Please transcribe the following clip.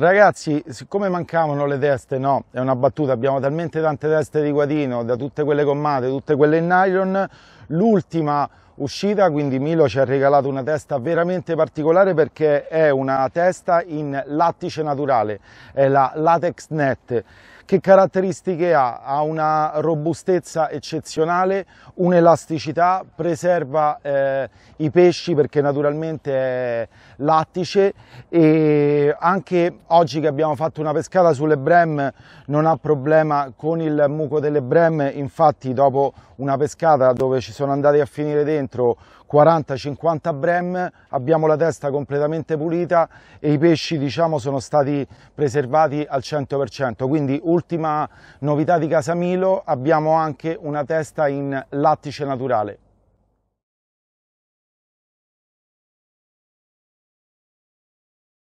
Ragazzi, siccome mancavano le teste, no, è una battuta, abbiamo talmente tante teste di guadino, da tutte quelle gommate, tutte quelle in nylon, l'ultima uscita, quindi Milo ci ha regalato una testa veramente particolare perché è una testa in lattice naturale, è la Latex Net. Che caratteristiche ha? Ha una robustezza eccezionale, un'elasticità, preserva eh, i pesci perché naturalmente è lattice e anche oggi che abbiamo fatto una pescata sulle brem non ha problema con il muco delle brem, infatti dopo una pescata dove ci sono sono andati a finire dentro 40-50 brem, abbiamo la testa completamente pulita e i pesci diciamo, sono stati preservati al 100%. Quindi ultima novità di Casamilo, abbiamo anche una testa in lattice naturale.